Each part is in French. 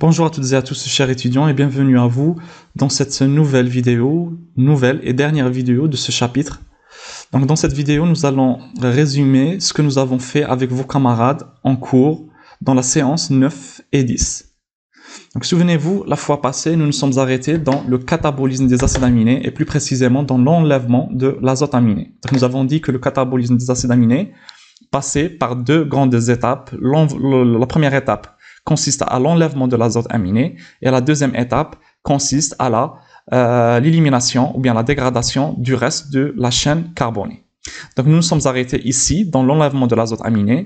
Bonjour à toutes et à tous chers étudiants et bienvenue à vous dans cette nouvelle vidéo, nouvelle et dernière vidéo de ce chapitre. Donc dans cette vidéo, nous allons résumer ce que nous avons fait avec vos camarades en cours dans la séance 9 et 10. Donc souvenez-vous, la fois passée, nous nous sommes arrêtés dans le catabolisme des acides aminés et plus précisément dans l'enlèvement de l'azote aminé. nous avons dit que le catabolisme des acides aminés passait par deux grandes étapes. La première étape, consiste à l'enlèvement de l'azote aminé et la deuxième étape consiste à la euh, l'élimination ou bien la dégradation du reste de la chaîne carbonée. Donc nous nous sommes arrêtés ici dans l'enlèvement de l'azote aminé.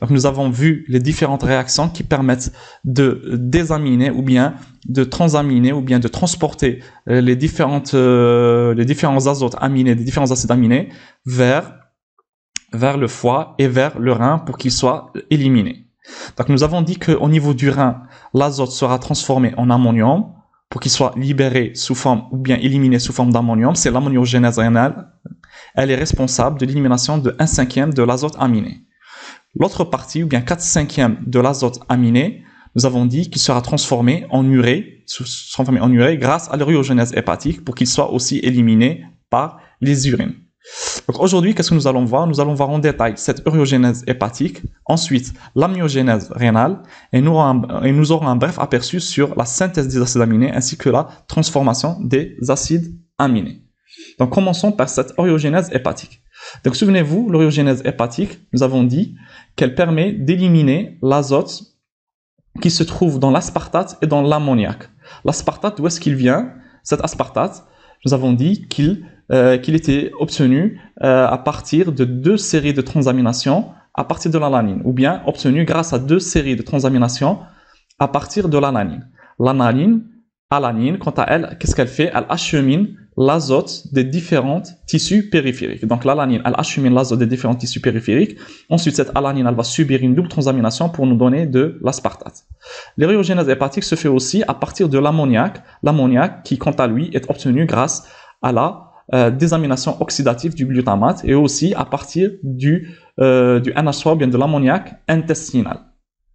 Donc nous avons vu les différentes réactions qui permettent de désaminer ou bien de transaminer ou bien de transporter euh, les, différentes, euh, les différents azotes aminés, les différents acides aminés vers, vers le foie et vers le rein pour qu'ils soient éliminés. Donc nous avons dit qu'au niveau du rein, l'azote sera transformé en ammonium pour qu'il soit libéré sous forme ou bien éliminé sous forme d'ammonium. C'est l'ammoniogenèse rénale. Elle est responsable de l'élimination de 1 cinquième de l'azote aminé. L'autre partie, ou bien 4 cinquièmes de l'azote aminé, nous avons dit qu'il sera transformé en urée, en urée grâce à l'uréogenèse hépatique pour qu'il soit aussi éliminé par les urines aujourd'hui, qu'est-ce que nous allons voir Nous allons voir en détail cette uriogénèse hépatique, ensuite l'amyogénèse rénale, et nous, aurons un bref aperçu sur la synthèse des acides aminés ainsi que la transformation des acides aminés. Donc commençons par cette uréogénèse hépatique. Donc souvenez-vous, l'uréogénèse hépatique, nous avons dit qu'elle permet d'éliminer l'azote qui se trouve dans l'aspartate et dans l'ammoniac. L'aspartate, d'où est-ce qu'il vient Cet aspartate, nous avons dit qu'il euh, qu'il était obtenu euh, à partir de deux séries de transaminations à partir de l'alanine, ou bien obtenu grâce à deux séries de transaminations à partir de l'alanine. L'analine, alanine, quant à elle, qu'est-ce qu'elle fait Elle achemine l'azote des différents tissus périphériques. Donc l'alanine, elle achemine l'azote des différents tissus périphériques. Ensuite, cette alanine, elle va subir une double transamination pour nous donner de l'aspartate. L'héréogénèse hépatique se fait aussi à partir de l'ammoniac. L'ammoniac qui, quant à lui, est obtenu grâce à la euh, désamination oxydative du glutamate et aussi à partir du, euh, du NH3 bien de l'ammoniac intestinal.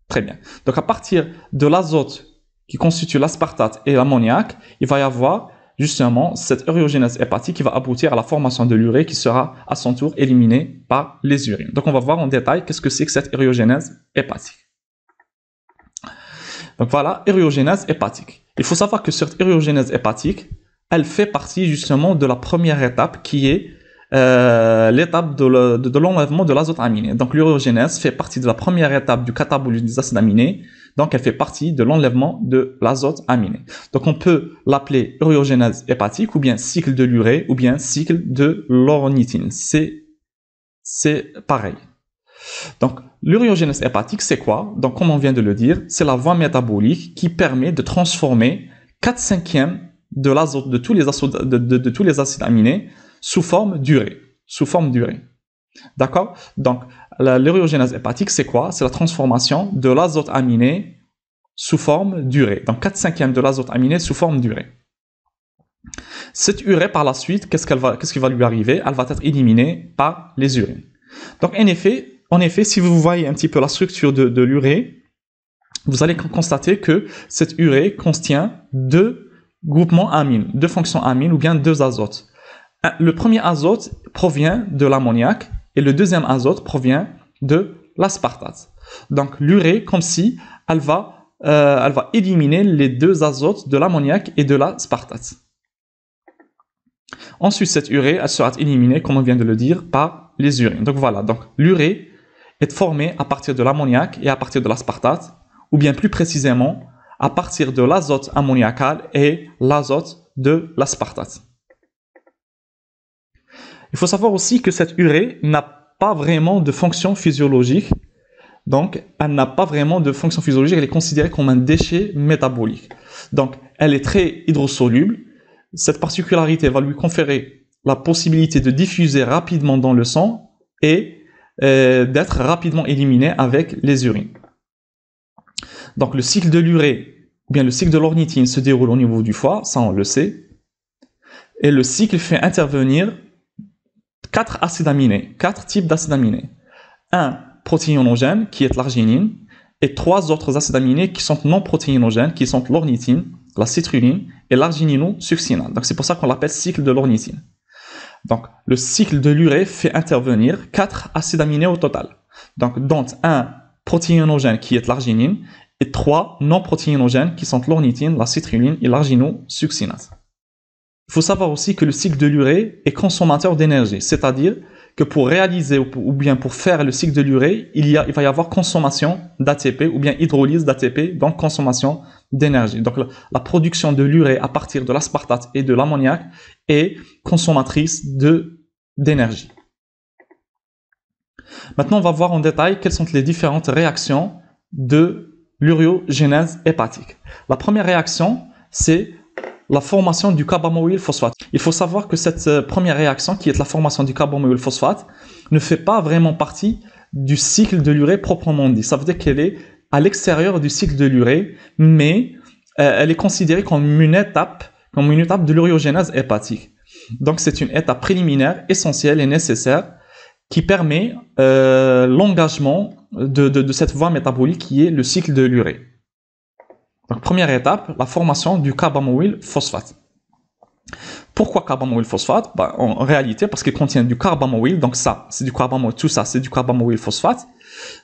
Très bien. Donc à partir de l'azote qui constitue l'aspartate et l'ammoniac, il va y avoir justement cette uréogénèse hépatique qui va aboutir à la formation de l'urée qui sera à son tour éliminée par les urines. Donc on va voir en détail qu'est-ce que c'est que cette uréogénèse hépatique. Donc voilà, uréogénèse hépatique. Il faut savoir que cette uréogénèse hépatique, elle fait partie justement de la première étape qui est euh, l'étape de l'enlèvement de, l'azote aminé. Donc l'uréogénèse fait partie de la première étape du catabolisme des acides aminés, donc elle fait partie de l'enlèvement de l'azote aminé. Donc on peut l'appeler uréogénèse hépatique ou bien cycle de l'urée ou bien cycle de l'ornithine. C'est pareil. Donc l'uréogénèse hépatique, c'est quoi Donc comme on vient de le dire, c'est la voie métabolique qui permet de transformer 4 cinquièmes de l'azote de tous les acides, de, tous les acides aminés sous forme durée, sous forme durée. D'accord Donc l'uréogénèse hépatique, c'est quoi C'est la transformation de l'azote aminé sous forme durée. Donc 4 cinquièmes de l'azote aminé sous forme durée. Cette urée, par la suite, qu'est-ce, qu'elle va, qu'est-ce qui va lui arriver Elle va être éliminée par les urines. Donc, en effet, en effet si vous voyez un petit peu la structure de, de l'urée, vous allez constater que cette urée contient deux groupement amine, deux fonctions amines ou bien deux azotes. Le premier azote provient de l'ammoniac et le deuxième azote provient de l'aspartate. Donc l'urée, comme si elle va, euh, elle va éliminer les deux azotes de l'ammoniac et de l'aspartate. Ensuite, cette urée, elle sera éliminée, comme on vient de le dire, par les urines. Donc voilà, donc l'urée est formée à partir de l'ammoniac et à partir de l'aspartate, ou bien plus précisément, à partir de l'azote ammoniacal et l'azote de l'aspartate. Il faut savoir aussi que cette urée n'a pas vraiment de fonction physiologique. Donc, elle n'a pas vraiment de fonction physiologique. Elle est considérée comme un déchet métabolique. Donc, elle est très hydrosoluble. Cette particularité va lui conférer la possibilité de diffuser rapidement dans le sang et euh, d'être rapidement éliminée avec les urines. Donc le cycle de l'urée, ou bien le cycle de l'ornithine se déroule au niveau du foie, ça on le sait. Et le cycle fait intervenir quatre acides aminés, quatre types d'acides aminés. Un protéinogène qui est l'arginine et trois autres acides aminés qui sont non protéinogènes, qui sont l'ornithine, la citruline et l'argininosuccinate. Donc c'est pour ça qu'on l'appelle cycle de l'ornithine. Donc le cycle de l'urée fait intervenir quatre acides aminés au total. Donc dont un protéinogène qui est l'arginine trois non protéinogènes qui sont l'ornithine, la citrulline et l'arginosuccinate. Il faut savoir aussi que le cycle de l'urée est consommateur d'énergie, c'est-à-dire que pour réaliser ou bien pour faire le cycle de l'urée, il, va y avoir consommation d'ATP ou bien hydrolyse d'ATP, donc consommation d'énergie. Donc la, production de l'urée à partir de l'aspartate et de l'ammoniac est consommatrice d'énergie. Maintenant, on va voir en détail quelles sont les différentes réactions de l'uréogénèse hépatique. La première réaction, c'est la formation du carbamoyl phosphate. Il faut savoir que cette euh, première réaction, qui est la formation du carbamoyl phosphate, ne fait pas vraiment partie du cycle de l'urée proprement dit. Ça veut dire qu'elle est à l'extérieur du cycle de l'urée, mais euh, elle est considérée comme une étape, comme une étape de l'uriogénèse hépatique. Donc c'est une étape préliminaire, essentielle et nécessaire qui permet euh, l'engagement de, cette voie métabolique qui est le cycle de l'urée. Donc première étape, la formation du carbamoyl phosphate. Pourquoi carbamoyl phosphate bah, En réalité, parce qu'il contient du carbamoyl, donc ça, c'est du carbamoyl, tout ça, c'est du carbamoyl phosphate.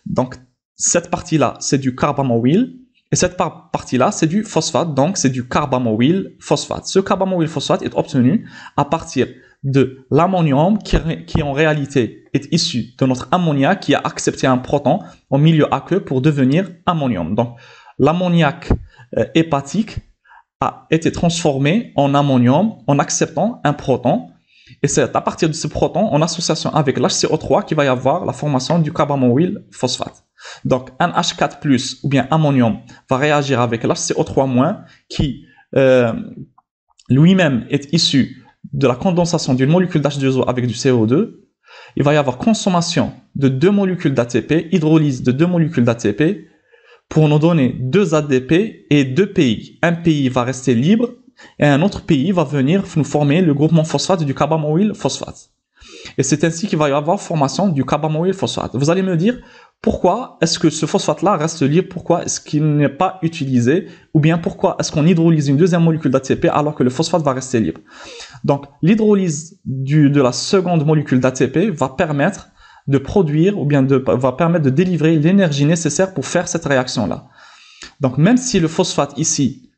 Donc cette partie-là, c'est du carbamoyl, et cette partie-là, c'est du phosphate, donc c'est du carbamoyl phosphate. Ce carbamoyl phosphate est obtenu à partir de l'ammonium qui, en réalité est issu de notre ammoniac qui a accepté un proton en milieu aqueux pour devenir ammonium. Donc l'ammoniac euh, hépatique a été transformé en ammonium en acceptant un proton. Et c'est à partir de ce proton, en association avec l'HCO3, qu'il va y avoir la formation du carbamoyl phosphate. Donc un H4+, ou bien ammonium, va réagir avec l'HCO3- qui euh, lui-même est issu de la condensation d'une molécule d'H2O avec du CO2, il va y avoir consommation de deux molécules d'ATP, hydrolyse de deux molécules d'ATP, pour nous donner deux ADP et deux pays. Un pays va rester libre et un autre pays va venir nous former le groupement phosphate du carbamoyl phosphate. Et c'est ainsi qu'il va y avoir formation du carbamoyl phosphate. Vous allez me dire, pourquoi est-ce que ce phosphate-là reste libre Pourquoi est-ce qu'il n'est pas utilisé Ou bien pourquoi est-ce qu'on hydrolyse une deuxième molécule d'ATP alors que le phosphate va rester libre Donc l'hydrolyse de la seconde molécule d'ATP va permettre de produire ou bien de, va permettre de délivrer l'énergie nécessaire pour faire cette réaction-là. Donc même si le phosphate ici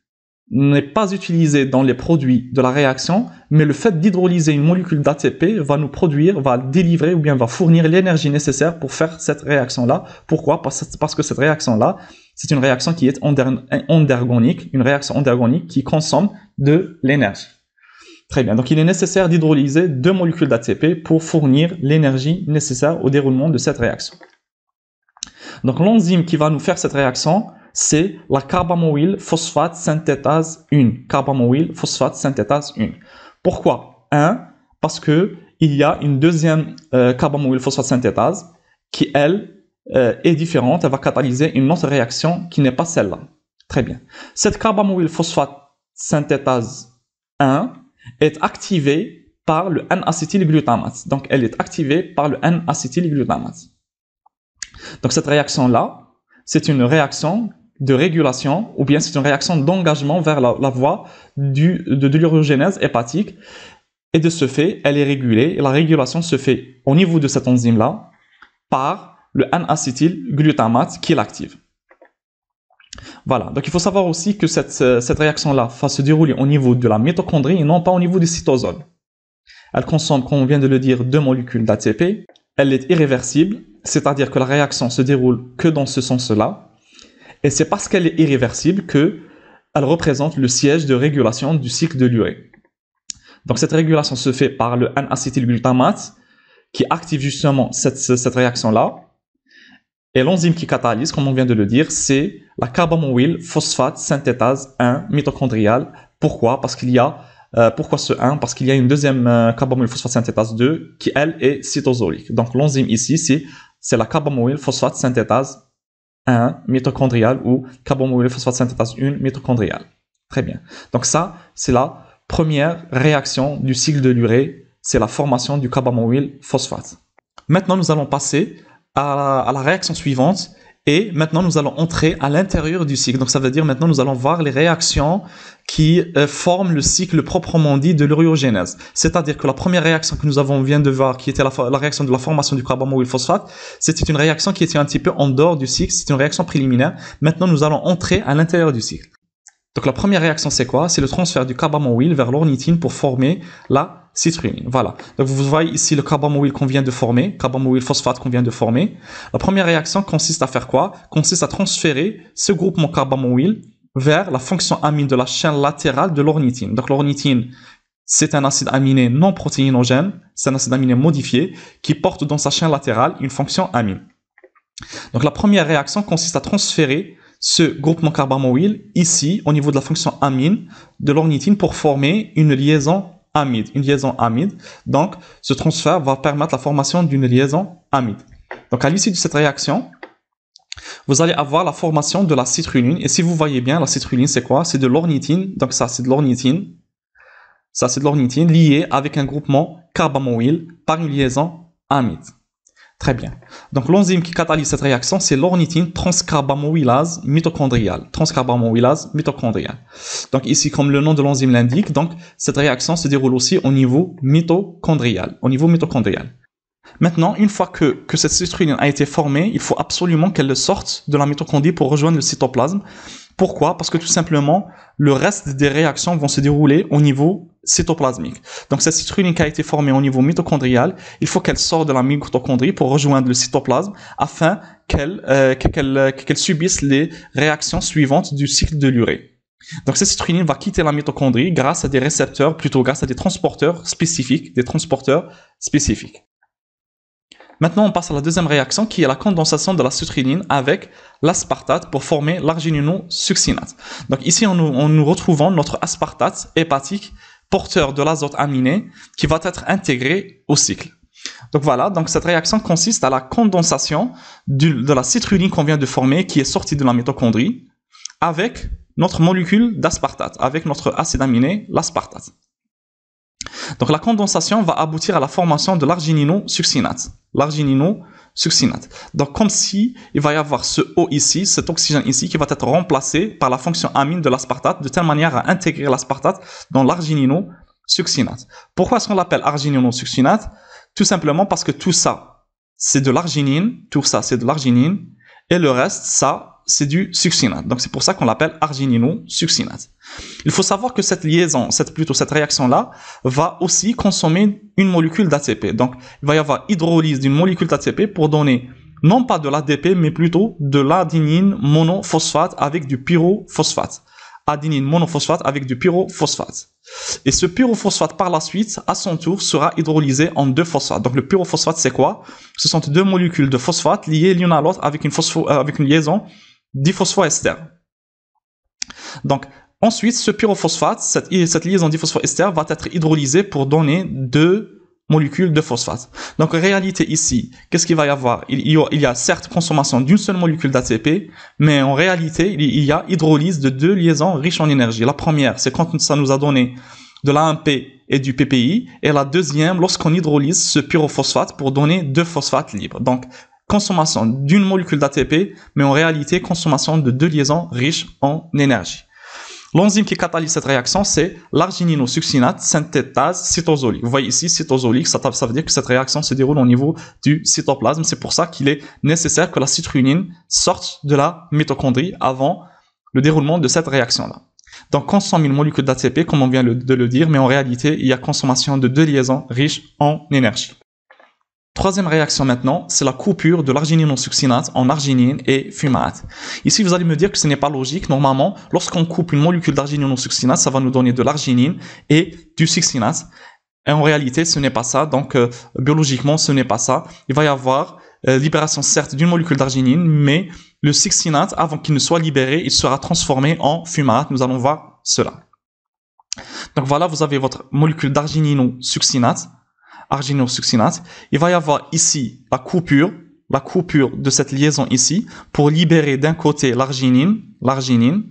n'est pas utilisé dans les produits de la réaction, mais le fait d'hydrolyser une molécule d'ATP va nous produire, va délivrer ou bien va fournir l'énergie nécessaire pour faire cette réaction-là. Pourquoi Parce que cette réaction-là, c'est une réaction qui est endergonique, une réaction endergonique qui consomme de l'énergie. Très bien, donc il est nécessaire d'hydrolyser deux molécules d'ATP pour fournir l'énergie nécessaire au déroulement de cette réaction. Donc l'enzyme qui va nous faire cette réaction, c'est la carbamoyl phosphate synthétase 1. Carbamoyl phosphate synthétase 1. Pourquoi 1. Parce que il y a une deuxième euh, carbamoyl phosphate synthétase qui, elle, euh, est différente. Elle va catalyser une autre réaction qui n'est pas celle-là. Très bien. Cette carbamoyl phosphate synthétase 1 est activée par le N-acétylglutamate. Donc, elle est activée par le N-acétylglutamate. Donc, cette réaction-là, c'est une réaction de régulation, ou bien c'est une réaction d'engagement vers la, voie du, de, de hépatique. Et de ce fait, elle est régulée. Et la régulation se fait au niveau de cette enzyme-là par le N-acétylglutamate qui l'active. Voilà, donc il faut savoir aussi que cette, cette réaction-là va se dérouler au niveau de la mitochondrie et non pas au niveau du cytosol. Elle consomme, comme on vient de le dire, deux molécules d'ATP. Elle est irréversible, c'est-à-dire que la réaction se déroule que dans ce sens-là, et c'est parce qu'elle est irréversible que elle représente le siège de régulation du cycle de l'urée. Donc cette régulation se fait par le N-acétylglutamate qui active justement cette, cette réaction-là. Et l'enzyme qui catalyse, comme on vient de le dire, c'est la carbamoyl phosphate synthétase 1 mitochondriale. Pourquoi Parce qu'il y a euh, pourquoi ce 1 Parce qu'il y a une deuxième euh, carbamoyl phosphate synthétase 2 qui elle est cytosolique. Donc l'enzyme ici c'est c'est la carbamoyl phosphate synthétase 1 mitochondrial ou carbamoyl phosphate synthétase 1 mitochondrial. Très bien. Donc ça, c'est la première réaction du cycle de l'urée, c'est la formation du carbamoyl phosphate. Maintenant, nous allons passer à la réaction suivante et maintenant, nous allons entrer à l'intérieur du cycle. Donc, ça veut dire maintenant, nous allons voir les réactions qui euh, forment le cycle proprement dit de l'uréogénèse. C'est-à-dire que la première réaction que nous avons vient de voir, qui était la, réaction de la formation du carbamoyl phosphate, c'était une réaction qui était un petit peu en dehors du cycle. c'était une réaction préliminaire. Maintenant, nous allons entrer à l'intérieur du cycle. Donc, la première réaction, c'est quoi C'est le transfert du carbamoyl vers l'ornithine pour former la citrulline. Voilà. Donc vous voyez ici le carbamoyl qu'on vient de former, carbamoyl phosphate qu'on vient de former. La première réaction consiste à faire quoi Consiste à transférer ce groupement carbamoyl vers la fonction amine de la chaîne latérale de l'ornithine. Donc l'ornithine, c'est un acide aminé non protéinogène, c'est un acide aminé modifié qui porte dans sa chaîne latérale une fonction amine. Donc la première réaction consiste à transférer ce groupement carbamoyl ici au niveau de la fonction amine de l'ornithine pour former une liaison amide, une liaison amide. Donc, ce transfert va permettre la formation d'une liaison amide. Donc, à l'issue de cette réaction, vous allez avoir la formation de la citruline. Et si vous voyez bien, la citrulline c'est quoi C'est de l'ornithine. Donc, ça, c'est de l'ornithine. Ça, c'est de l'ornithine liée avec un groupement carbamoyle par une liaison amide. Très bien. Donc l'enzyme qui catalyse cette réaction, c'est l'ornithine transcarbamoylase mitochondriale. Transcarbamoylase mitochondriale. Donc ici, comme le nom de l'enzyme l'indique, donc cette réaction se déroule aussi au niveau mitochondrial. Au niveau mitochondrial. Maintenant, une fois que, que cette citrulline a été formée, il faut absolument qu'elle sorte de la mitochondrie pour rejoindre le cytoplasme. Pourquoi Parce que tout simplement, le reste des réactions vont se dérouler au niveau cytoplasmique. Donc cette citrulline qui a été formée au niveau mitochondrial, il faut qu'elle sorte de la mitochondrie pour rejoindre le cytoplasme afin qu'elle euh, euh, qu'elle subisse les réactions suivantes du cycle de l'urée. Donc cette citrulline va quitter la mitochondrie grâce à des récepteurs, plutôt grâce à des transporteurs spécifiques, des transporteurs spécifiques. Maintenant, on passe à la deuxième réaction qui est la condensation de la citrulline avec l'aspartate pour former l'argininosuccinate. Donc ici, on nous, on nous retrouvons notre aspartate hépatique porteur de l'azote aminé qui va être intégré au cycle. Donc voilà, donc cette réaction consiste à la condensation de la citrulline qu'on vient de former, qui est sortie de la mitochondrie, avec notre molécule d'aspartate, avec notre acide aminé, l'aspartate. Donc la condensation va aboutir à la formation de l'arginino-succinate. larginino succinate. Donc, comme si il va y avoir ce O ici, cet oxygène ici, qui va être remplacé par la fonction amine de l'aspartate, de telle manière à intégrer l'aspartate dans l'arginino-succinate. Pourquoi est-ce qu'on l'appelle arginino-succinate Tout simplement parce que tout ça, c'est de l'arginine, tout ça, c'est de l'arginine, et le reste, ça, c'est du succinate. Donc, c'est pour ça qu'on l'appelle arginino-succinate. Il faut savoir que cette liaison, cette, plutôt cette réaction-là, va aussi consommer une molécule d'ATP. Donc, il va y avoir hydrolyse d'une molécule d'ATP pour donner non pas de l'ADP, mais plutôt de l'adénine monophosphate avec du pyrophosphate. Adénine monophosphate avec du pyrophosphate. Et ce pyrophosphate, par la suite, à son tour, sera hydrolysé en deux phosphates. Donc, le pyrophosphate, c'est quoi Ce sont deux molécules de phosphate liées l'une à l'autre avec, une euh, liaison d'iphosphoestère. Donc, Ensuite, ce pyrophosphate, cette, cette liaison diphosphorester va être hydrolysée pour donner deux molécules de phosphate. Donc en réalité ici, qu'est-ce qu'il va y avoir il y, a, il y a certes consommation d'une seule molécule d'ATP, mais en réalité, il y a hydrolyse de deux liaisons riches en énergie. La première, c'est quand ça nous a donné de l'AMP et du PPI, et la deuxième, lorsqu'on hydrolyse ce pyrophosphate pour donner deux phosphates libres. Donc consommation d'une molécule d'ATP, mais en réalité, consommation de deux liaisons riches en énergie. L'enzyme qui catalyse cette réaction, c'est l'argininosuccinate synthétase cytosolique. Vous voyez ici, cytosolique, ça, veut dire que cette réaction se déroule au niveau du cytoplasme. C'est pour ça qu'il est nécessaire que la citrulline sorte de la mitochondrie avant le déroulement de cette réaction-là. Donc, consomme une molécules d'ATP, comme on vient de le dire, mais en réalité, il y a consommation de deux liaisons riches en énergie. Troisième réaction maintenant, c'est la coupure de l'arginine en succinate en arginine et fumate. Ici, vous allez me dire que ce n'est pas logique. Normalement, lorsqu'on coupe une molécule d'arginine en succinate, ça va nous donner de l'arginine et du succinate. en réalité, ce n'est pas ça. Donc, euh, biologiquement, ce n'est pas ça. Il va y avoir euh, libération, certes, d'une molécule d'arginine, mais le succinate, avant qu'il ne soit libéré, il sera transformé en fumate. Nous allons voir cela. Donc voilà, vous avez votre molécule d'arginine ou succinate arginosuccinate. Il va y avoir ici la coupure, la coupure de cette liaison ici pour libérer d'un côté l'arginine, l'arginine.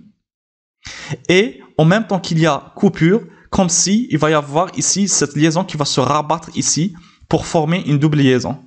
Et en même temps qu'il y a coupure, comme si il va y avoir ici cette liaison qui va se rabattre ici pour former une double liaison.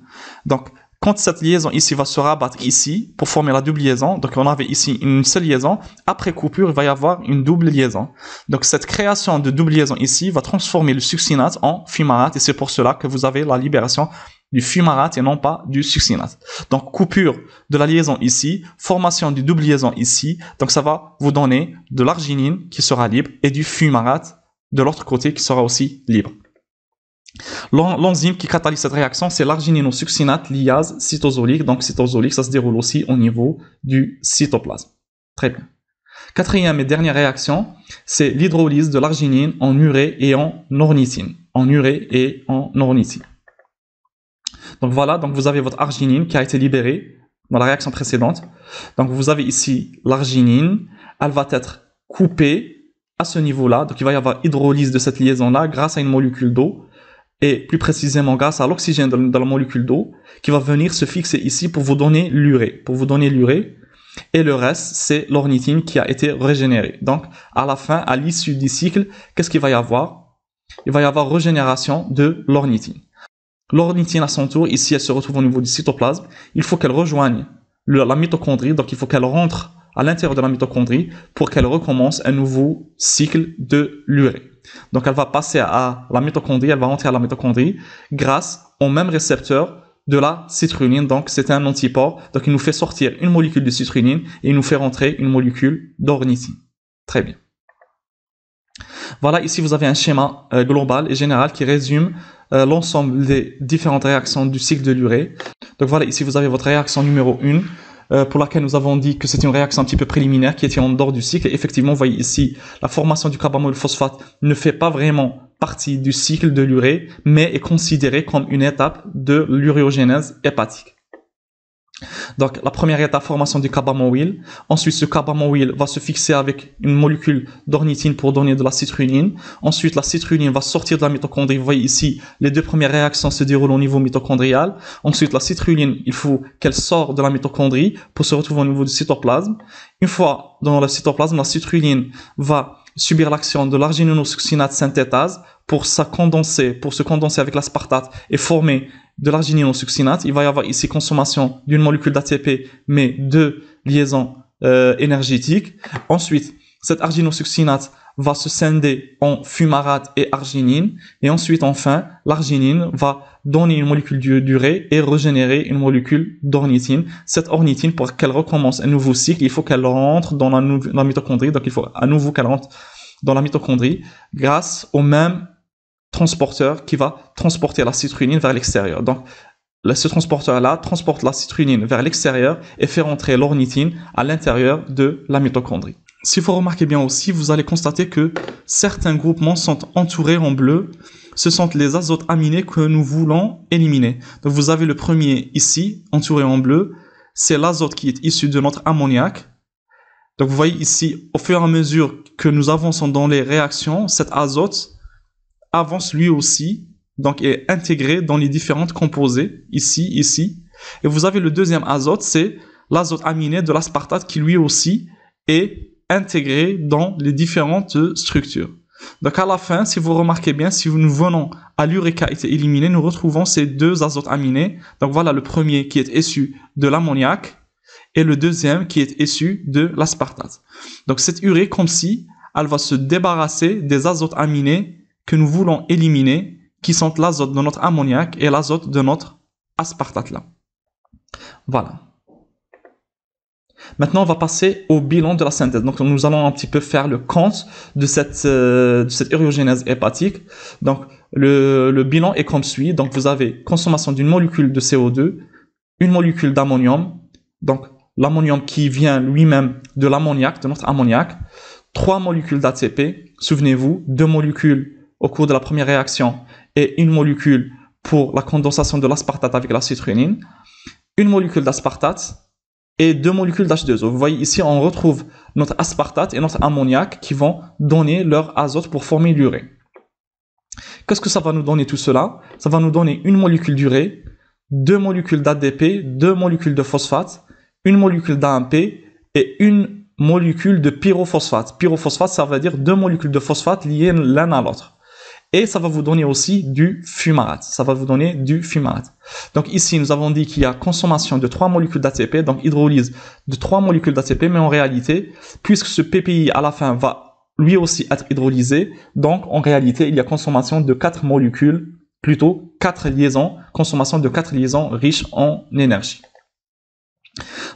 Donc, quand cette liaison ici va se rabattre ici pour former la double liaison, donc on avait ici une seule liaison, après coupure, il va y avoir une double liaison. Donc cette création de double liaison ici va transformer le succinate en fumarate et c'est pour cela que vous avez la libération du fumarate et non pas du succinate. Donc coupure de la liaison ici, formation du double liaison ici, donc ça va vous donner de l'arginine qui sera libre et du fumarate de l'autre côté qui sera aussi libre. L'enzyme qui catalyse cette réaction, c'est l'argininosuccinate liase cytosolique. Donc, cytosolique, ça se déroule aussi au niveau du cytoplasme. Très bien. Quatrième et dernière réaction, c'est l'hydrolyse de l'arginine en urée et en ornithine. En urée et en ornithine. Donc voilà, donc vous avez votre arginine qui a été libérée dans la réaction précédente. Donc vous avez ici l'arginine, elle va être coupée à ce niveau-là. Donc il va y avoir hydrolyse de cette liaison-là grâce à une molécule d'eau et plus précisément grâce à l'oxygène de la molécule d'eau qui va venir se fixer ici pour vous donner l'urée, pour vous donner l'urée. Et le reste, c'est l'ornithine qui a été régénérée. Donc, à la fin, à l'issue du cycle, qu'est-ce qu'il va y avoir Il va y avoir régénération de l'ornithine. L'ornithine, à son tour, ici, elle se retrouve au niveau du cytoplasme. Il faut qu'elle rejoigne la mitochondrie, donc il faut qu'elle rentre à l'intérieur de la mitochondrie pour qu'elle recommence un nouveau cycle de l'urée. Donc elle va passer à la mitochondrie, elle va rentrer à la mitochondrie grâce au même récepteur de la citrulline. Donc c'est un antiport. Donc il nous fait sortir une molécule de citrulline et il nous fait rentrer une molécule d'ornithine. Très bien. Voilà, ici vous avez un schéma euh, global et général qui résume euh, l'ensemble des différentes réactions du cycle de l'urée. Donc voilà, ici vous avez votre réaction numéro 1 euh, pour laquelle nous avons dit que c'était une réaction un petit peu préliminaire qui était en dehors du cycle. effectivement, vous voyez ici, la formation du carbamol phosphate ne fait pas vraiment partie du cycle de l'urée, mais est considérée comme une étape de l'uréogénèse hépatique. Donc, la première est la formation du carbamoyl, Ensuite, ce carbamoyl va se fixer avec une molécule d'ornithine pour donner de la citrulline. Ensuite, la citrulline va sortir de la mitochondrie. Vous voyez ici, les deux premières réactions se déroulent au niveau mitochondrial. Ensuite, la citrulline, il faut qu'elle sorte de la mitochondrie pour se retrouver au niveau du cytoplasme. Une fois dans le cytoplasme, la citrulline va subir l'action de l'argininosuccinate synthétase pour, se condenser, pour se condenser avec l'aspartate et former de l'argininosuccinate. Il va y avoir ici consommation d'une molécule d'ATP, mais deux liaisons euh, énergétiques. Ensuite, cette argininosuccinate, va se scinder en fumarate et arginine. Et ensuite, enfin, l'arginine va donner une molécule d'urée et régénérer une molécule d'ornithine. Cette ornithine, pour qu'elle recommence un nouveau cycle, il faut qu'elle rentre dans la, mitochondrie. Donc, il faut à nouveau qu'elle rentre dans la mitochondrie grâce au même transporteur qui va transporter la citrulline vers l'extérieur. Donc, ce transporteur-là transporte la citrulline vers l'extérieur et fait rentrer l'ornithine à l'intérieur de la mitochondrie. Si vous remarquez bien aussi, vous allez constater que certains groupements sont entourés en bleu. Ce sont les azotes aminés que nous voulons éliminer. Donc vous avez le premier ici, entouré en bleu. C'est l'azote qui est issu de notre ammoniac. Donc vous voyez ici, au fur et à mesure que nous avançons dans les réactions, cet azote avance lui aussi, donc est intégré dans les différentes composées, ici, ici. Et vous avez le deuxième azote, c'est l'azote aminé de l'aspartate qui lui aussi est intégrés dans les différentes structures. Donc à la fin, si vous remarquez bien, si nous venons à l'uréca été éliminé, nous retrouvons ces deux azotes aminés. Donc voilà le premier qui est issu de l'ammoniac et le deuxième qui est issu de l'aspartate. Donc cette urée, comme si elle va se débarrasser des azotes aminés que nous voulons éliminer, qui sont l'azote de notre ammoniac et l'azote de notre aspartate là. Voilà. Maintenant, on va passer au bilan de la synthèse. Donc, nous allons un petit peu faire le compte de cette, euh, hépatique. Donc, le, bilan est comme suit. Donc, vous avez consommation d'une molécule de CO2, une molécule d'ammonium, donc l'ammonium qui vient lui-même de l'ammoniac, de notre ammoniac, trois molécules d'ATP, souvenez-vous, deux molécules au cours de la première réaction et une molécule pour la condensation de l'aspartate avec la citrulline, une molécule d'aspartate, et deux molécules d'H2O. Vous voyez ici, on retrouve notre aspartate et notre ammoniac qui vont donner leur azote pour former l'urée. Qu'est-ce que ça va nous donner tout cela Ça va nous donner une molécule d'urée, deux molécules d'ADP, deux molécules de phosphate, une molécule d'AMP et une molécule de pyrophosphate. Pyrophosphate, ça veut dire deux molécules de phosphate liées l'une à l'autre et ça va vous donner aussi du fumarate. Ça va vous donner du fumarate. Donc ici, nous avons dit qu'il y a consommation de 3 molécules d'ATP, donc hydrolyse de 3 molécules d'ATP, mais en réalité, puisque ce PPI à la fin va lui aussi être hydrolysé, donc en réalité, il y a consommation de 4 molécules, plutôt 4 liaisons, consommation de 4 liaisons riches en énergie.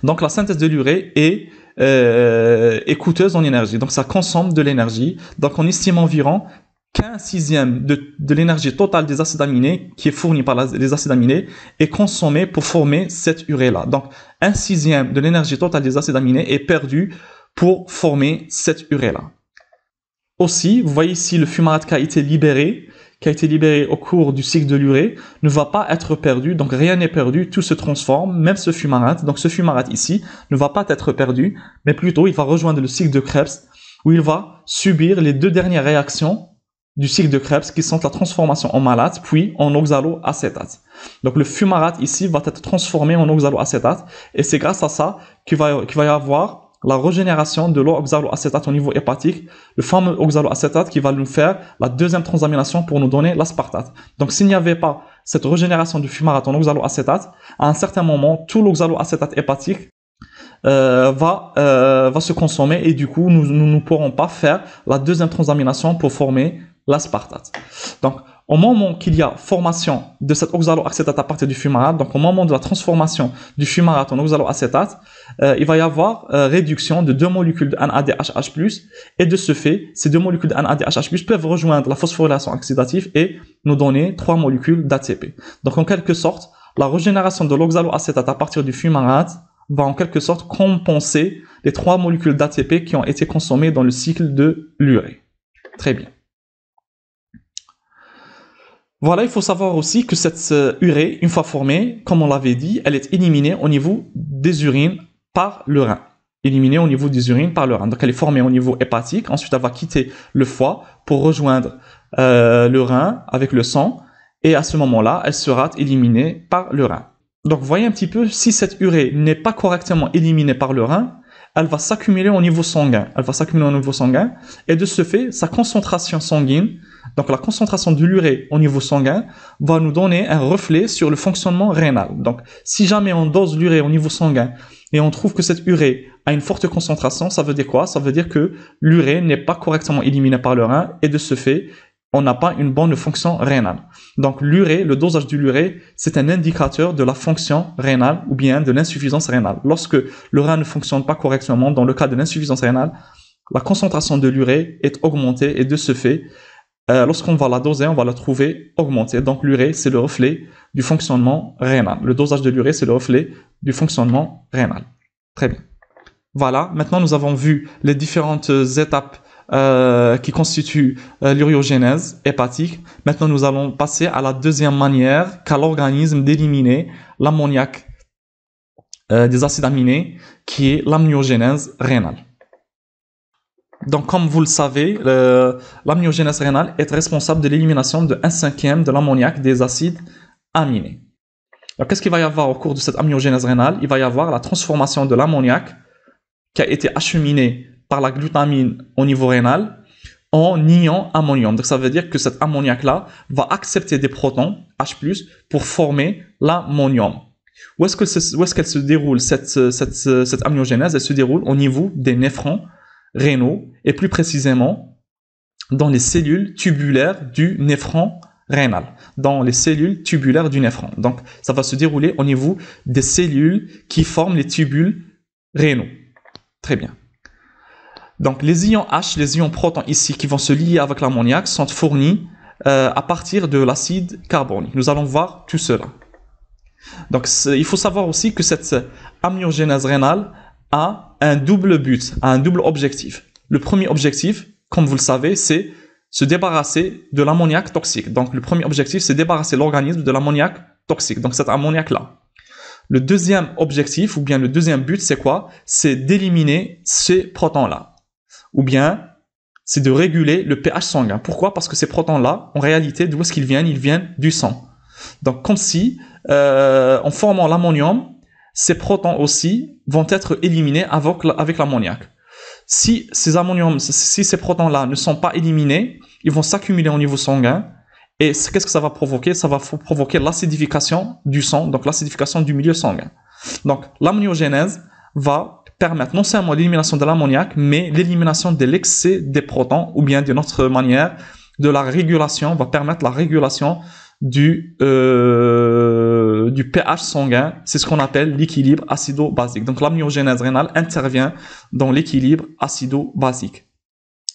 Donc la synthèse de l'urée est euh, est coûteuse en énergie. Donc ça consomme de l'énergie. Donc on estime environ qu'un sixième de, l'énergie totale des acides aminés qui est fournie par les acides aminés est consommé pour former cette urée-là. Donc, un sixième de l'énergie totale des acides aminés est perdu pour former cette urée-là. Aussi, vous voyez ici le fumarate qui a été libéré, qui a été libéré au cours du cycle de l'urée, ne va pas être perdu, donc rien n'est perdu, tout se transforme, même ce fumarate, donc ce fumarate ici, ne va pas être perdu, mais plutôt il va rejoindre le cycle de Krebs, où il va subir les deux dernières réactions du cycle de Krebs qui sont la transformation en malate puis en oxaloacétate. Donc le fumarate ici va être transformé en oxaloacétate et c'est grâce à ça qu'il va, va y avoir la régénération de l'oxaloacétate au niveau hépatique, le fameux oxaloacétate qui va nous faire la deuxième transamination pour nous donner l'aspartate. Donc s'il n'y avait pas cette régénération du fumarate en oxaloacétate, à un certain moment, tout l'oxaloacétate hépatique euh, va, euh, va se consommer et du coup, nous ne pourrons pas faire la deuxième transamination pour former l'aspartate. Donc, au moment qu'il y a formation de cet oxaloacétate à partir du fumarate, donc au moment de la transformation du fumarate en oxaloacétate, euh, il va y avoir euh, réduction de deux molécules de NADHH+, et de ce fait, ces deux molécules de NADHH+, peuvent rejoindre la phosphorylation oxydative et nous donner trois molécules d'ATP. Donc, en quelque sorte, la régénération de l'oxaloacétate à partir du fumarate va en quelque sorte compenser les trois molécules d'ATP qui ont été consommées dans le cycle de l'urée. Très bien. Voilà, il faut savoir aussi que cette euh, urée, une fois formée, comme on l'avait dit, elle est éliminée au niveau des urines par le rein. Éliminée au niveau des urines par le rein. Donc elle est formée au niveau hépatique, ensuite elle va quitter le foie pour rejoindre euh, le rein avec le sang, et à ce moment-là, elle sera éliminée par le rein. Donc voyez un petit peu, si cette urée n'est pas correctement éliminée par le rein, elle va s'accumuler au niveau sanguin. Elle va s'accumuler au niveau sanguin, et de ce fait, sa concentration sanguine donc la concentration de l'urée au niveau sanguin va nous donner un reflet sur le fonctionnement rénal. Donc si jamais on dose l'urée au niveau sanguin et on trouve que cette urée a une forte concentration, ça veut dire quoi Ça veut dire que l'urée n'est pas correctement éliminée par le rein et de ce fait, on n'a pas une bonne fonction rénale. Donc l'urée, le dosage de l'urée, c'est un indicateur de la fonction rénale ou bien de l'insuffisance rénale. Lorsque le rein ne fonctionne pas correctement, dans le cas de l'insuffisance rénale, la concentration de l'urée est augmentée et de ce fait, euh, lorsqu'on va la doser, on va la trouver augmentée. Donc l'urée, c'est le reflet du fonctionnement rénal. Le dosage de l'urée, c'est le reflet du fonctionnement rénal. Très bien. Voilà, maintenant nous avons vu les différentes étapes euh, qui constituent euh, l'uréogenèse hépatique. Maintenant nous allons passer à la deuxième manière qu'a l'organisme d'éliminer l'ammoniac des acides aminés, qui est l'amniogénèse rénale. Donc, comme vous le savez, l'amniogénèse rénale est responsable de l'élimination de 1 cinquième de l'ammoniac des acides aminés. Alors, qu'est-ce qu'il va y avoir au cours de cette amniogénèse rénale Il va y avoir la transformation de l'ammoniac qui a été acheminé par la glutamine au niveau rénal en niant ammonium. Donc ça veut dire que cet ammoniac-là va accepter des protons H+, pour former l'ammonium. Où est-ce qu'elle se déroule, cette, cette, se déroule au niveau des néphrons rénaux, et plus précisément dans les cellules tubulaires du néphron rénal, dans les cellules tubulaires du néphron. Donc, ça va se dérouler au niveau des cellules qui forment les tubules rénaux. Très bien. Donc, les ions H, les ions protons ici, qui vont se lier avec l'ammoniac, sont fournis euh, à partir de l'acide carbonique. Nous allons voir tout cela. Donc, il faut savoir aussi que cette amniogénèse rénale a un double but, un double objectif. Le premier objectif, comme vous le savez, c'est se débarrasser de l'ammoniac toxique. Donc le premier objectif, c'est débarrasser l'organisme de l'ammoniac toxique, donc cet ammoniac-là. Le deuxième objectif, ou bien le deuxième but, c'est quoi C'est d'éliminer ces protons-là. Ou bien, c'est de réguler le pH sanguin. Pourquoi Parce que ces protons-là, en réalité, d'où est-ce qu'ils viennent Ils viennent du sang. Donc comme si, euh, en formant l'ammonium, ces protons aussi vont être éliminés avec l'ammoniac. Si ces ammoniums, si ces protons-là ne sont pas éliminés, ils vont s'accumuler au niveau sanguin. Et qu'est-ce que ça va provoquer Ça va provoquer l'acidification du sang, donc l'acidification du milieu sanguin. Donc l'amniogénèse va permettre non seulement l'élimination de l'ammoniac, mais l'élimination de l'excès des protons, ou bien d'une autre manière, de la régulation, va permettre la régulation du, euh, du pH sanguin, c'est ce qu'on appelle l'équilibre acido-basique. Donc, l'amyogénèse rénale intervient dans l'équilibre acido-basique.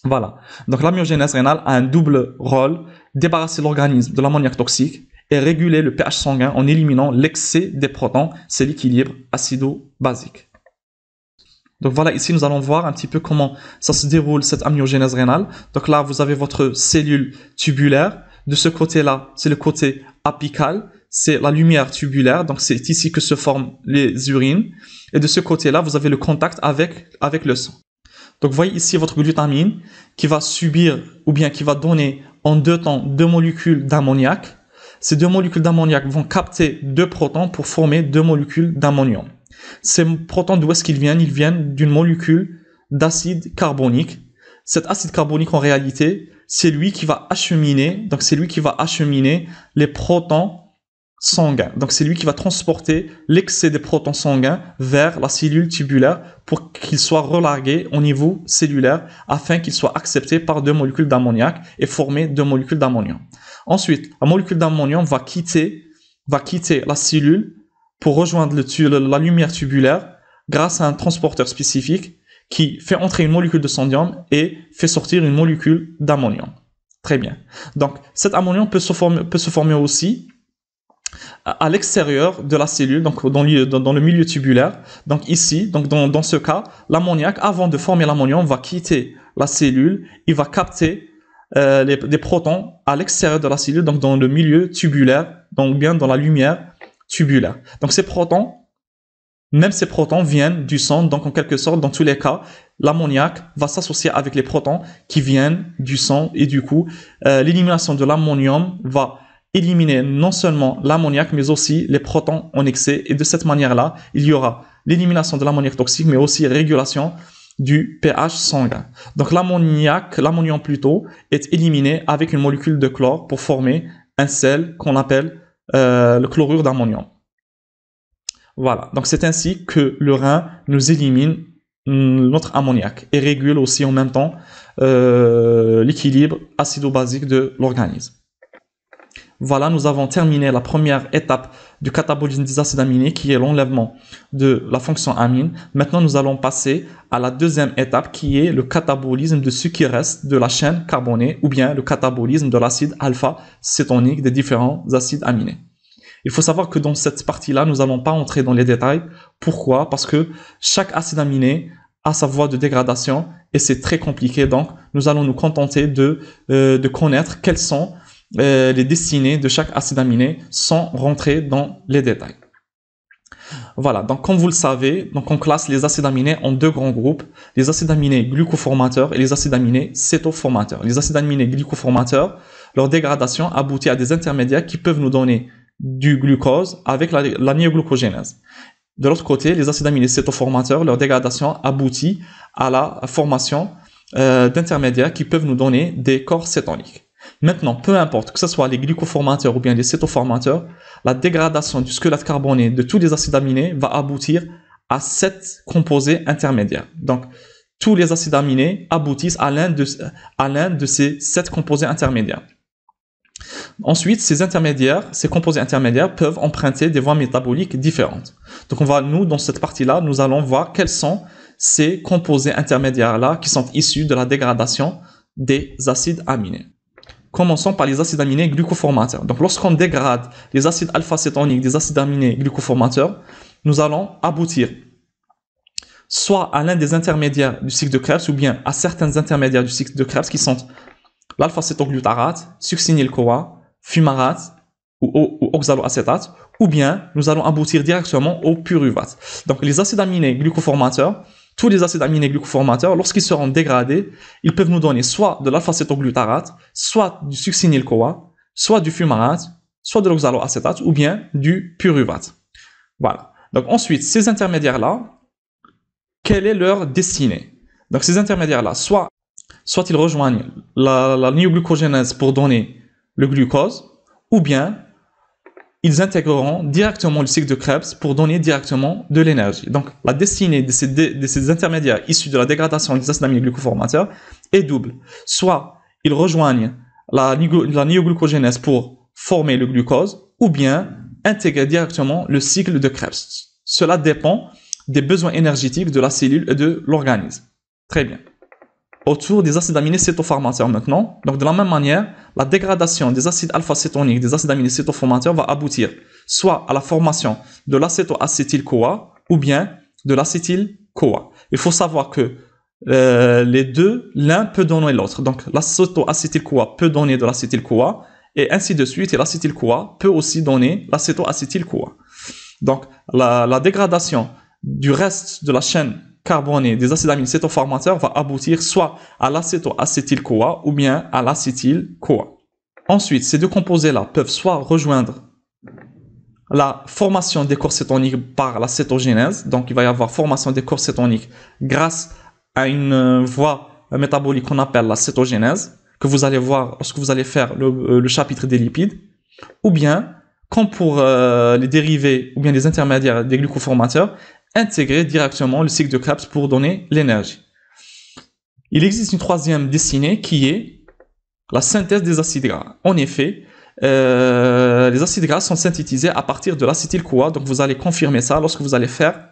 Voilà. Donc, l'amyogénèse rénale a un double rôle, débarrasser l'organisme de l'ammoniaque toxique et réguler le pH sanguin en éliminant l'excès des protons, c'est l'équilibre acido-basique. Donc voilà, ici nous allons voir un petit peu comment ça se déroule cette amniogénèse rénale. Donc là, vous avez votre cellule tubulaire. De ce côté-là, c'est le côté apical c'est la lumière tubulaire, donc c'est ici que se forment les urines. Et de ce côté-là, vous avez le contact avec, avec le sang. Donc, voyez ici votre glutamine qui va subir ou bien qui va donner en deux temps deux molécules d'ammoniac. Ces deux molécules d'ammoniac vont capter deux protons pour former deux molécules d'ammonium. Ces protons, d'où est-ce qu'ils viennent Ils viennent d'une molécule d'acide carbonique. Cet acide carbonique, en réalité, c'est lui qui va acheminer, donc c'est lui qui va acheminer les protons sanguin. Donc c'est lui qui va transporter l'excès des protons sanguins vers la cellule tubulaire pour qu'il soit relargué au niveau cellulaire afin qu'il soit accepté par deux molécules d'ammoniac et former deux molécules d'ammonium. Ensuite, la molécule d'ammonium va quitter, va quitter la cellule pour rejoindre la lumière tubulaire grâce à un transporteur spécifique qui fait entrer une molécule de sodium et fait sortir une molécule d'ammonium. Très bien. Donc cet ammonium peut se peut se former aussi à l'extérieur de la cellule, donc dans le, milieu tubulaire. Donc ici, donc dans, ce cas, l'ammoniac, avant de former l'ammonium, va quitter la cellule, il va capter euh, des protons à l'extérieur de la cellule, donc dans le milieu tubulaire, donc bien dans la lumière tubulaire. Donc ces protons, même ces protons viennent du sang, donc en quelque sorte, dans tous les cas, l'ammoniac va s'associer avec les protons qui viennent du sang et du coup, euh, l'élimination de l'ammonium va éliminer non seulement l'ammoniac, mais aussi les protons en excès. Et de cette manière-là, il y aura l'élimination de l'ammoniac toxique, mais aussi régulation du pH sanguin. Donc l'ammoniac, l'ammonium plutôt, est éliminé avec une molécule de chlore pour former un sel qu'on appelle euh, le chlorure d'ammonium. Voilà, donc c'est ainsi que le rein nous élimine mm, notre ammoniac et régule aussi en même temps euh, l'équilibre acido-basique de l'organisme. Voilà, nous avons terminé la première étape du catabolisme des acides aminés qui est l'enlèvement de la fonction amine. Maintenant, nous allons passer à la deuxième étape qui est le catabolisme de ce qui reste de la chaîne carbonée ou bien le catabolisme de l'acide alpha-cétonique des différents acides aminés. Il faut savoir que dans cette partie-là, nous n'allons pas entrer dans les détails. Pourquoi Parce que chaque acide aminé a sa voie de dégradation et c'est très compliqué. Donc, nous allons nous contenter de, euh, de connaître quels sont euh, les destinées de chaque acide aminé sans rentrer dans les détails. Voilà, donc comme vous le savez, donc on classe les acides aminés en deux grands groupes, les acides aminés glucoformateurs et les acides aminés cétoformateurs. Les acides aminés glucoformateurs, leur dégradation aboutit à des intermédiaires qui peuvent nous donner du glucose avec la, myoglucogénèse. De l'autre côté, les acides aminés cétoformateurs, leur dégradation aboutit à la formation euh, d'intermédiaires qui peuvent nous donner des corps cétoniques. Maintenant, peu importe, que ce soit les glycoformateurs ou bien les cétoformateurs, la dégradation du squelette carboné de tous les acides aminés va aboutir à sept composés intermédiaires. Donc, tous les acides aminés aboutissent à l'un de, ces sept composés intermédiaires. Ensuite, ces intermédiaires, ces composés intermédiaires peuvent emprunter des voies métaboliques différentes. Donc, on va, nous, dans cette partie-là, nous allons voir quels sont ces composés intermédiaires-là qui sont issus de la dégradation des acides aminés. Commençons par les acides aminés glucoformateurs. Donc lorsqu'on dégrade les acides alpha-cétoniques des acides aminés glucoformateurs, nous allons aboutir soit à l'un des intermédiaires du cycle de Krebs ou bien à certains intermédiaires du cycle de Krebs qui sont l'alpha-cétoglutarate, succinyl-CoA, fumarate ou, ou oxaloacétate, ou bien nous allons aboutir directement au puruvate. Donc les acides aminés glucoformateurs tous les acides aminés glucoformateurs, lorsqu'ils seront dégradés, ils peuvent nous donner soit de l'alpha-cétoglutarate, soit du succinyl-CoA, soit du fumarate, soit de l'oxaloacétate ou bien du pyruvate. Voilà. Donc ensuite, ces intermédiaires-là, quelle est leur destinée Donc ces intermédiaires-là, soit, soit ils rejoignent la, la pour donner le glucose, ou bien ils intégreront directement le cycle de Krebs pour donner directement de l'énergie. Donc, la destinée de ces, intermédiaires issus de la dégradation des acides glucoformateurs est double. Soit ils rejoignent la, la néoglucogénèse pour former le glucose, ou bien intégrer directement le cycle de Krebs. Cela dépend des besoins énergétiques de la cellule et de l'organisme. Très bien autour des acides aminés cétoformateurs, maintenant. Donc de la même manière, la dégradation des acides alpha-cétoniques, des acides aminés cétoformateurs va aboutir soit à la formation de l'acétoacétyl-CoA ou bien de l'acétyl-CoA. Il faut savoir que euh, les deux, l'un peut donner l'autre. Donc l'acétoacétyl-CoA peut donner de l'acétyl-CoA et ainsi de suite. Et l'acétyl-CoA peut aussi donner l'acétoacétyl-CoA. Donc la dégradation du reste de la chaîne carboné des acides aminés cétoformateurs va aboutir soit à l'acétoacétyl-CoA ou bien à l'acétyl-CoA. Ensuite, ces deux composés-là peuvent soit rejoindre la formation des corps cétoniques par la cétogénèse, donc il va y avoir formation des corps cétoniques grâce à une euh, voie métabolique qu'on appelle la cétogénèse, que vous allez voir lorsque vous allez faire le, euh, chapitre des lipides, ou bien, comme pour euh, les dérivés ou bien les intermédiaires des glucoformateurs, intégrer directement le cycle de Krebs pour donner l'énergie. Il existe une troisième destinée qui est la synthèse des acides gras. En effet, euh, les acides gras sont synthétisés à partir de l'acétyl-CoA, donc vous allez confirmer ça lorsque vous allez faire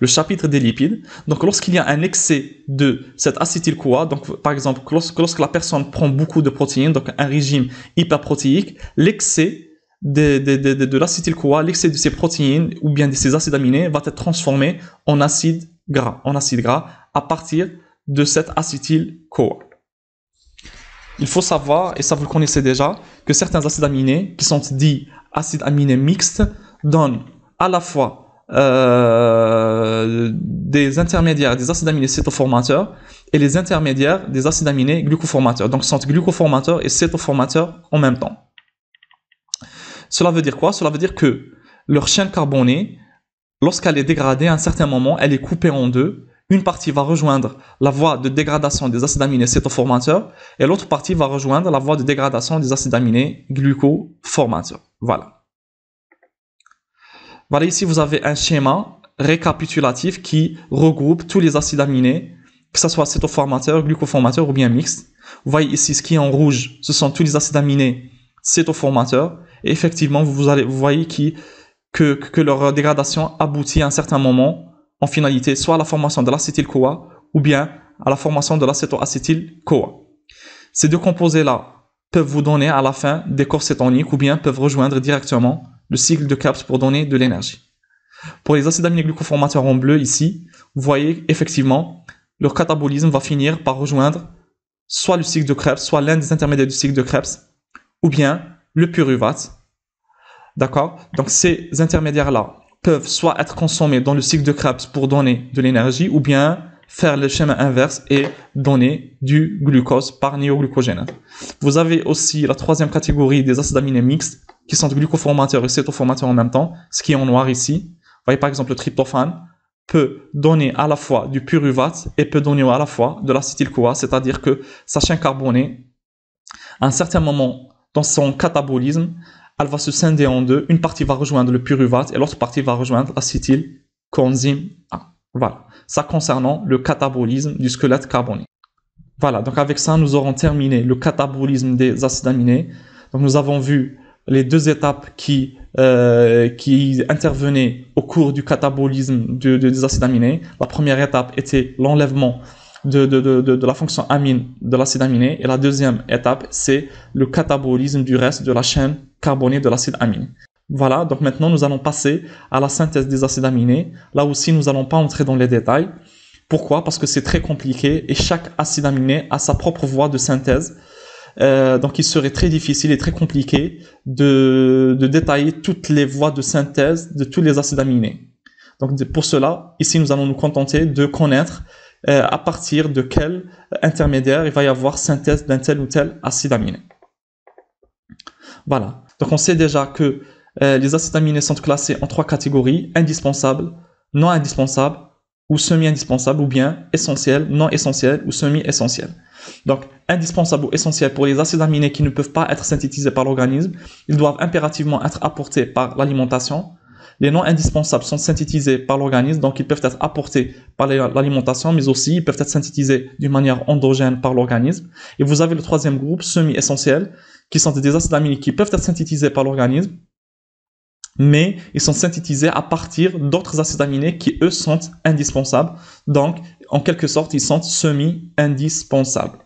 le chapitre des lipides. Donc lorsqu'il y a un excès de cet acétyl-CoA, donc par exemple lorsque, la personne prend beaucoup de protéines, donc un régime hyperprotéique, l'excès de, de, de, l'acétyl-CoA, l'excès de ces protéines ou bien de ces acides aminés va être transformé en acide gras, en acide gras à partir de cet acétyl-CoA. Il faut savoir, et ça vous le connaissez déjà, que certains acides aminés, qui sont dits acides aminés mixtes, donnent à la fois euh, des intermédiaires des acides aminés cétoformateurs et les intermédiaires des acides aminés glucoformateurs. Donc, sont glucoformateurs et cétoformateurs en même temps. Cela veut dire quoi Cela veut dire que leur chaîne carbonée, lorsqu'elle est dégradée à un certain moment, elle est coupée en deux. Une partie va rejoindre la voie de dégradation des acides aminés cétoformateurs et l'autre partie va rejoindre la voie de dégradation des acides aminés glucoformateurs. Voilà. Voilà, ici vous avez un schéma récapitulatif qui regroupe tous les acides aminés, que ce soit cétoformateurs, glucoformateurs ou bien mixtes. Vous voyez ici ce qui est en rouge, ce sont tous les acides aminés cétoformateurs effectivement, vous, voyez qui, que, leur dégradation aboutit à un certain moment, en finalité, soit à la formation de l'acétyl-CoA ou bien à la formation de l'acétoacétyl-CoA. Ces deux composés-là peuvent vous donner à la fin des corps cétoniques ou bien peuvent rejoindre directement le cycle de Krebs pour donner de l'énergie. Pour les acides aminoglucoformateurs en bleu ici, vous voyez effectivement leur catabolisme va finir par rejoindre soit le cycle de Krebs, soit l'un des intermédiaires du cycle de Krebs, ou bien le pyruvate. D'accord Donc ces intermédiaires-là peuvent soit être consommés dans le cycle de Krebs pour donner de l'énergie ou bien faire le chemin inverse et donner du glucose par néoglucogène. Vous avez aussi la troisième catégorie des acides aminés mixtes qui sont glucoformateurs et cétoformateurs en même temps, ce qui est en noir ici. Vous voyez par exemple le tryptophane peut donner à la fois du pyruvate et peut donner à la fois de l'acétyl-CoA, c'est-à-dire que sa chaîne carbonée, à un certain moment, dans son catabolisme, elle va se scinder en deux. Une partie va rejoindre le pyruvate et l'autre partie va rejoindre l'acétyl-coenzyme A. Voilà. Ça concernant le catabolisme du squelette carboné. Voilà. Donc avec ça, nous aurons terminé le catabolisme des acides aminés. Donc nous avons vu les deux étapes qui, euh, qui intervenaient au cours du catabolisme de, des acides aminés. La première étape était l'enlèvement de, la fonction amine de l'acide aminé. Et la deuxième étape, c'est le catabolisme du reste de la chaîne carbonée de l'acide aminé. Voilà, donc maintenant nous allons passer à la synthèse des acides aminés. Là aussi, nous allons pas entrer dans les détails. Pourquoi Parce que c'est très compliqué et chaque acide aminé a sa propre voie de synthèse. Euh, donc il serait très difficile et très compliqué de, détailler toutes les voies de synthèse de tous les acides aminés. Donc pour cela, ici nous allons nous contenter de connaître euh, à partir de quel intermédiaire il va y avoir synthèse d'un tel ou tel acide aminé. Voilà. Donc on sait déjà que euh, les acides aminés sont classés en trois catégories, indispensables, non indispensables ou semi-indispensables ou bien essentiels, non essentiels ou semi-essentiels. Donc indispensables ou essentiels pour les acides aminés qui ne peuvent pas être synthétisés par l'organisme, ils doivent impérativement être apportés par l'alimentation, les non indispensables sont synthétisés par l'organisme, donc ils peuvent être apportés par l'alimentation, mais aussi ils peuvent être synthétisés d'une manière endogène par l'organisme. Et vous avez le troisième groupe, semi-essentiel, qui sont des acides aminés qui peuvent être synthétisés par l'organisme, mais ils sont synthétisés à partir d'autres acides aminés qui, eux, sont indispensables. Donc, en quelque sorte, ils sont semi-indispensables.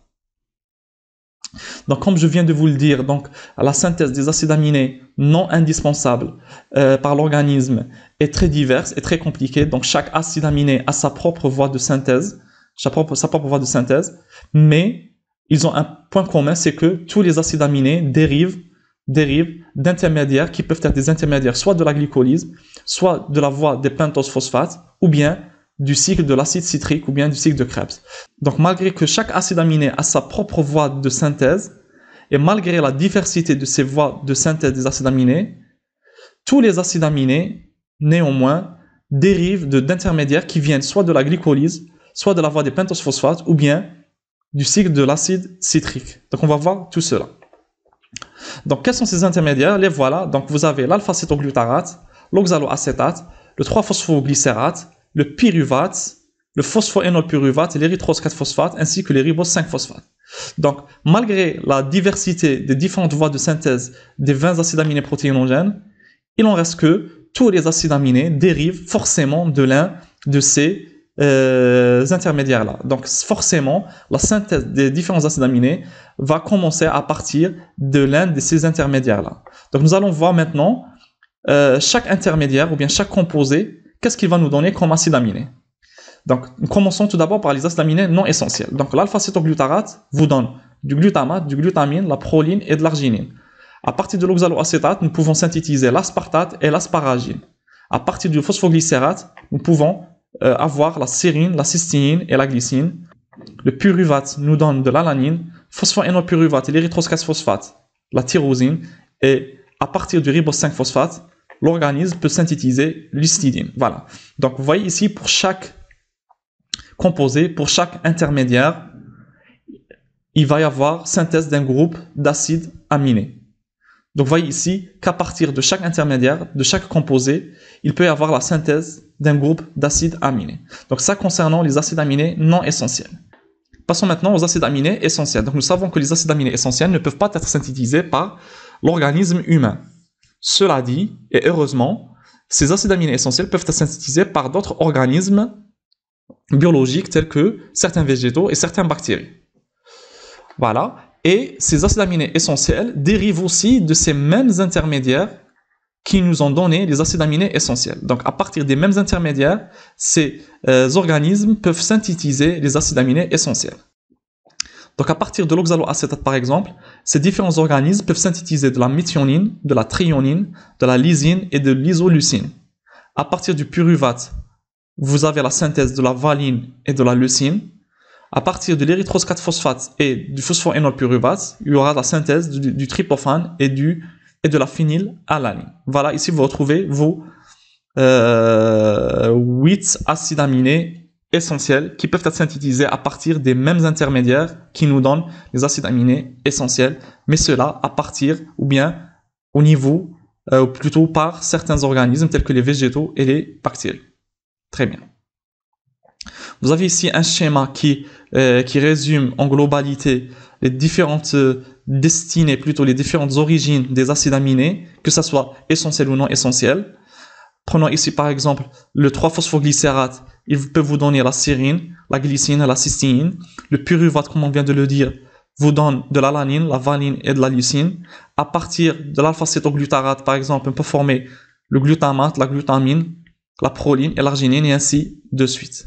Donc, comme je viens de vous le dire, donc, la synthèse des acides aminés non indispensables euh, par l'organisme est très diverse et très compliquée. Donc, chaque acide aminé a sa propre voie de synthèse, sa propre, voie de synthèse, mais ils ont un point commun, c'est que tous les acides aminés dérivent dérivent d'intermédiaires qui peuvent être des intermédiaires soit de la glycolyse, soit de la voie des pentose phosphates, ou bien du cycle de l'acide citrique ou bien du cycle de Krebs. Donc malgré que chaque acide aminé a sa propre voie de synthèse, et malgré la diversité de ces voies de synthèse des acides aminés, tous les acides aminés, néanmoins, dérivent d'intermédiaires qui viennent soit de la glycolyse, soit de la voie des pentose-phosphates, ou bien du cycle de l'acide citrique. Donc on va voir tout cela. Donc quels sont ces intermédiaires Les voilà. Donc vous avez lalpha cétoglutarate l'oxaloacétate, le 3-phosphoglycérate, le pyruvate, le phosphoénopyruvate et l'érythrose phosphate ainsi que les 5-phosphate. Donc, malgré la diversité des différentes voies de synthèse des 20 acides aminés protéinogènes, il en reste que tous les acides aminés dérivent forcément de l'un de ces euh, intermédiaires-là. Donc, forcément, la synthèse des différents acides aminés va commencer à partir de l'un de ces intermédiaires-là. Donc, nous allons voir maintenant euh, chaque intermédiaire ou bien chaque composé qu'est-ce qu'il va nous donner comme acide aminé Donc, commençons tout d'abord par les acides aminés non essentiels. Donc, l'alpha-cétoglutarate vous donne du glutamate, du glutamine, la proline et de l'arginine. À partir de l'oxaloacétate, nous pouvons synthétiser l'aspartate et l'asparagine. À partir du phosphoglycérate, nous pouvons euh, avoir la sérine, la cystéine et la glycine. Le pyruvate nous donne de l'alanine, phosphoénopyruvate et l'érythroscase phosphate, la tyrosine. Et à partir du ribose 5-phosphate, l'organisme peut synthétiser l'histidine. Voilà. Donc vous voyez ici, pour chaque composé, pour chaque intermédiaire, il va y avoir synthèse d'un groupe d'acides aminés. Donc vous voyez ici qu'à partir de chaque intermédiaire, de chaque composé, il peut y avoir la synthèse d'un groupe d'acides aminés. Donc ça concernant les acides aminés non essentiels. Passons maintenant aux acides aminés essentiels. Donc nous savons que les acides aminés essentiels ne peuvent pas être synthétisés par l'organisme humain. Cela dit, et heureusement, ces acides aminés essentiels peuvent être synthétisés par d'autres organismes biologiques tels que certains végétaux et certaines bactéries. Voilà. Et ces acides aminés essentiels dérivent aussi de ces mêmes intermédiaires qui nous ont donné les acides aminés essentiels. Donc, à partir des mêmes intermédiaires, ces euh, organismes peuvent synthétiser les acides aminés essentiels. Donc à partir de l'oxaloacétate par exemple, ces différents organismes peuvent synthétiser de la méthionine, de la trionine, de la lysine et de l'isoleucine. À partir du pyruvate, vous avez la synthèse de la valine et de la leucine. À partir de 4 phosphate et du phosphoénol il y aura la synthèse du, du trypophane et, du, et de la phénylalanine. Voilà, ici vous retrouvez vos euh, 8 acides aminés essentiels qui peuvent être synthétisés à partir des mêmes intermédiaires qui nous donnent les acides aminés essentiels, mais cela à partir ou bien au niveau, euh, plutôt par certains organismes tels que les végétaux et les bactéries. Très bien. Vous avez ici un schéma qui, euh, qui résume en globalité les différentes euh, destinées, plutôt les différentes origines des acides aminés, que ce soit essentiel ou non essentiel. Prenons ici par exemple le 3-phosphoglycérate il peut vous donner la sérine, la glycine et la cysteine. Le pyruvate, comme on vient de le dire, vous donne de l'alanine, la valine et de la leucine. À partir de l'alpha-cétoglutarate, par exemple, on peut former le glutamate, la glutamine, la proline et l'arginine et ainsi de suite.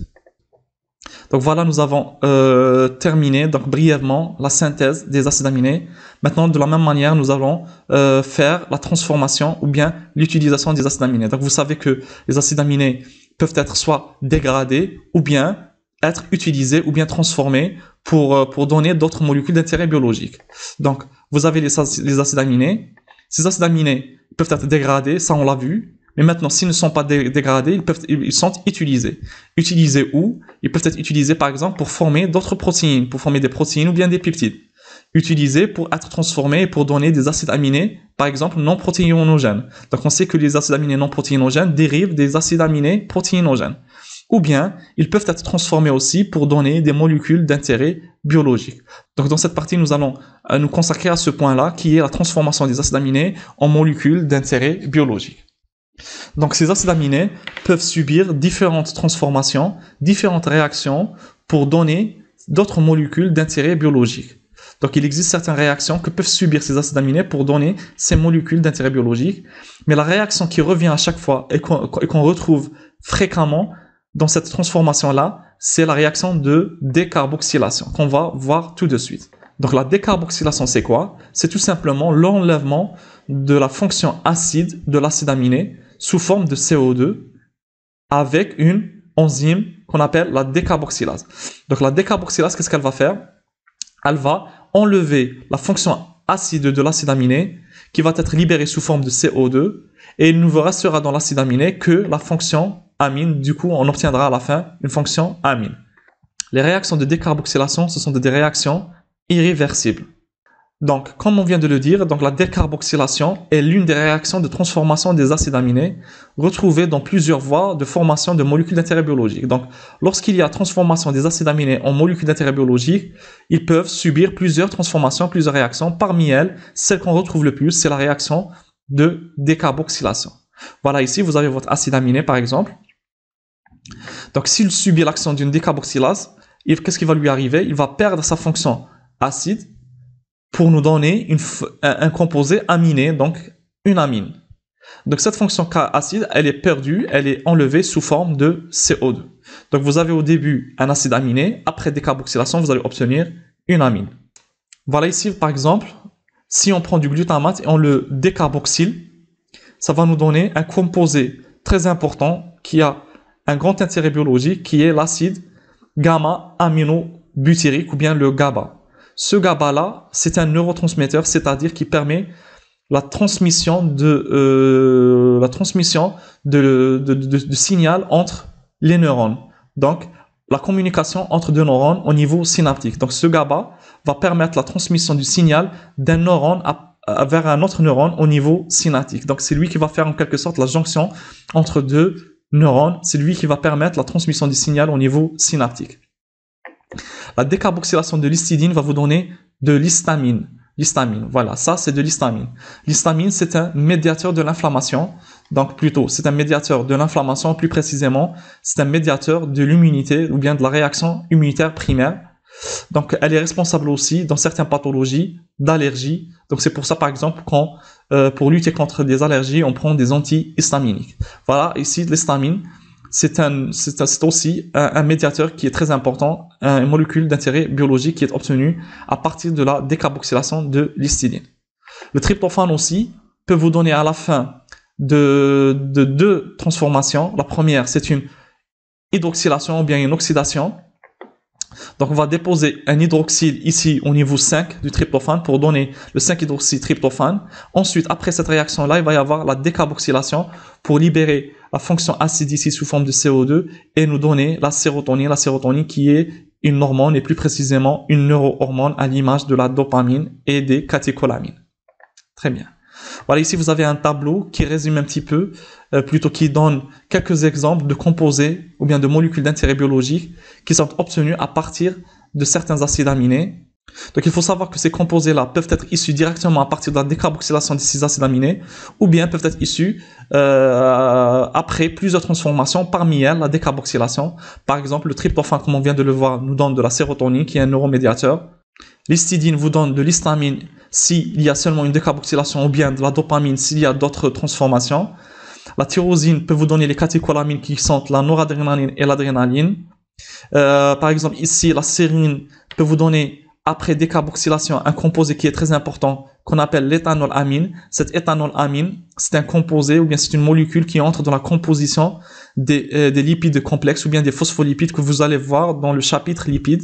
Donc voilà, nous avons euh, terminé brièvement la synthèse des acides aminés. Maintenant, de la même manière, nous allons euh, faire la transformation ou bien l'utilisation des acides aminés. Donc vous savez que les acides aminés peuvent être soit dégradés ou bien être utilisés ou bien transformés pour, euh, pour donner d'autres molécules d'intérêt biologique. Donc, vous avez les, acides aminés. Ces acides aminés peuvent être dégradés, ça on l'a vu, mais maintenant, s'ils ne sont pas dégradés, ils, peuvent, ils sont utilisés. Utilisés où Ils peuvent être utilisés, par exemple, pour former d'autres protéines, pour former des protéines ou bien des peptides utilisés pour être transformés et pour donner des acides aminés, par exemple, non protéinogènes. Donc on sait que les acides aminés non protéinogènes dérivent des acides aminés protéinogènes. Ou bien, ils peuvent être transformés aussi pour donner des molécules d'intérêt biologique. Donc dans cette partie, nous allons euh, nous consacrer à ce point-là, qui est la transformation des acides aminés en molécules d'intérêt biologique. Donc ces acides aminés peuvent subir différentes transformations, différentes réactions pour donner d'autres molécules d'intérêt biologique. Donc il existe certaines réactions que peuvent subir ces acides aminés pour donner ces molécules d'intérêt biologique. Mais la réaction qui revient à chaque fois et qu'on retrouve fréquemment dans cette transformation-là, c'est la réaction de décarboxylation qu'on va voir tout de suite. Donc la décarboxylation, c'est quoi C'est tout simplement l'enlèvement de la fonction acide de l'acide aminé sous forme de CO2 avec une enzyme qu'on appelle la décarboxylase. Donc la décarboxylase, qu'est-ce qu'elle va faire Elle va enlever la fonction acide de l'acide aminé qui va être libérée sous forme de CO2 et il nous restera dans l'acide aminé que la fonction amine. Du coup, on obtiendra à la fin une fonction amine. Les réactions de décarboxylation, ce sont des réactions irréversibles. Donc, comme on vient de le dire, donc la décarboxylation est l'une des réactions de transformation des acides aminés retrouvées dans plusieurs voies de formation de molécules d'intérêt biologique. Donc, lorsqu'il y a transformation des acides aminés en molécules d'intérêt biologique, ils peuvent subir plusieurs transformations, plusieurs réactions. Parmi elles, celle qu'on retrouve le plus, c'est la réaction de décarboxylation. Voilà, ici, vous avez votre acide aminé, par exemple. Donc, s'il subit l'action d'une décarboxylase, qu'est-ce qui va lui arriver Il va perdre sa fonction acide pour nous donner une, un composé aminé, donc une amine. Donc cette fonction K acide, elle est perdue, elle est enlevée sous forme de CO2. Donc vous avez au début un acide aminé, après décarboxylation, vous allez obtenir une amine. Voilà ici, par exemple, si on prend du glutamate et on le décarboxyle, ça va nous donner un composé très important qui a un grand intérêt biologique, qui est l'acide gamma-aminobutyrique ou bien le GABA ce GABA-là, c'est un neurotransmetteur, c'est-à-dire qui permet la transmission de, euh, la transmission de, signal entre les neurones. Donc, la communication entre deux neurones au niveau synaptique. Donc, ce GABA va permettre la transmission du signal d'un neurone vers un autre neurone au niveau synaptique. Donc, c'est lui qui va faire en quelque sorte la jonction entre deux neurones. C'est lui qui va permettre la transmission du signal au niveau synaptique. La décarboxylation de l'histidine va vous donner de l'histamine. L'histamine, voilà, ça c'est de l'histamine. L'histamine, c'est un médiateur de l'inflammation. Donc plutôt, c'est un médiateur de l'inflammation, plus précisément, c'est un médiateur de l'immunité ou bien de la réaction immunitaire primaire. Donc elle est responsable aussi dans certaines pathologies d'allergies. Donc c'est pour ça par exemple quand euh, pour lutter contre des allergies, on prend des antihistaminiques. Voilà, ici l'histamine c'est un, aussi un, médiateur qui est très important, une molécule d'intérêt biologique qui est obtenue à partir de la décarboxylation de l'histidine. Le tryptophane aussi peut vous donner à la fin de, deux transformations. La première, c'est une hydroxylation ou bien une oxydation. Donc on va déposer un hydroxyle ici au niveau 5 du tryptophane pour donner le 5-hydroxytryptophane. Ensuite, après cette réaction-là, il va y avoir la décarboxylation pour libérer la fonction acide ici sous forme de CO2 et nous donner la sérotonine, la sérotonine qui est une hormone et plus précisément une neurohormone à l'image de la dopamine et des catécholamines. Très bien. Voilà, ici vous avez un tableau qui résume un petit peu, euh, plutôt qui donne quelques exemples de composés ou bien de molécules d'intérêt biologique qui sont obtenus à partir de certains acides aminés. Donc il faut savoir que ces composés-là peuvent être issus directement à partir de la décarboxylation de ces acides aminés ou bien peuvent être issus euh, après plusieurs transformations, parmi elles la décarboxylation. Par exemple, le tryptophane, comme on vient de le voir, nous donne de la sérotonine, qui est un neuromédiateur. L'histidine vous donne de l'histamine s'il y a seulement une décarboxylation, ou bien de la dopamine s'il y a d'autres transformations. La tyrosine peut vous donner les catécholamines qui sont la noradrénaline et l'adrénaline. Euh, par exemple, ici, la sérine peut vous donner, après décarboxylation, un composé qui est très important, qu'on appelle l'éthanol Cet éthanol c'est un composé ou bien c'est une molécule qui entre dans la composition des, euh, lipides complexes ou bien des phospholipides que vous allez voir dans le chapitre lipides.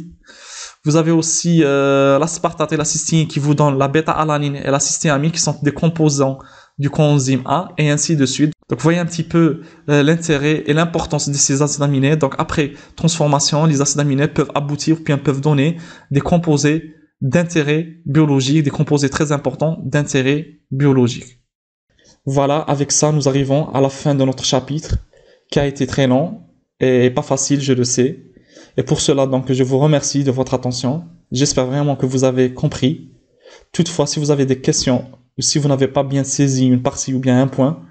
Vous avez aussi euh, l'aspartate et la cystine qui vous donnent la bêta-alanine et la cystéamine qui sont des composants du coenzyme A et ainsi de suite. Donc, voyez un petit peu euh, l'intérêt et l'importance de ces acides aminés. Donc, après transformation, les acides aminés peuvent aboutir ou bien peuvent donner des composés d'intérêt biologique, des composés très importants d'intérêt biologique. Voilà, avec ça, nous arrivons à la fin de notre chapitre, qui a été très long et pas facile, je le sais. Et pour cela, donc, je vous remercie de votre attention. J'espère vraiment que vous avez compris. Toutefois, si vous avez des questions ou si vous n'avez pas bien saisi une partie ou bien un point,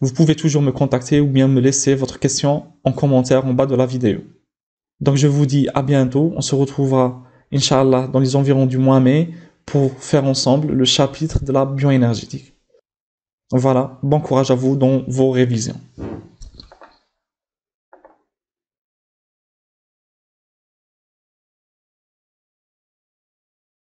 vous pouvez toujours me contacter ou bien me laisser votre question en commentaire en bas de la vidéo. Donc je vous dis à bientôt, on se retrouvera Inch'Allah, dans les environs du mois mai, pour faire ensemble le chapitre de la bioénergétique. Voilà, bon courage à vous dans vos révisions.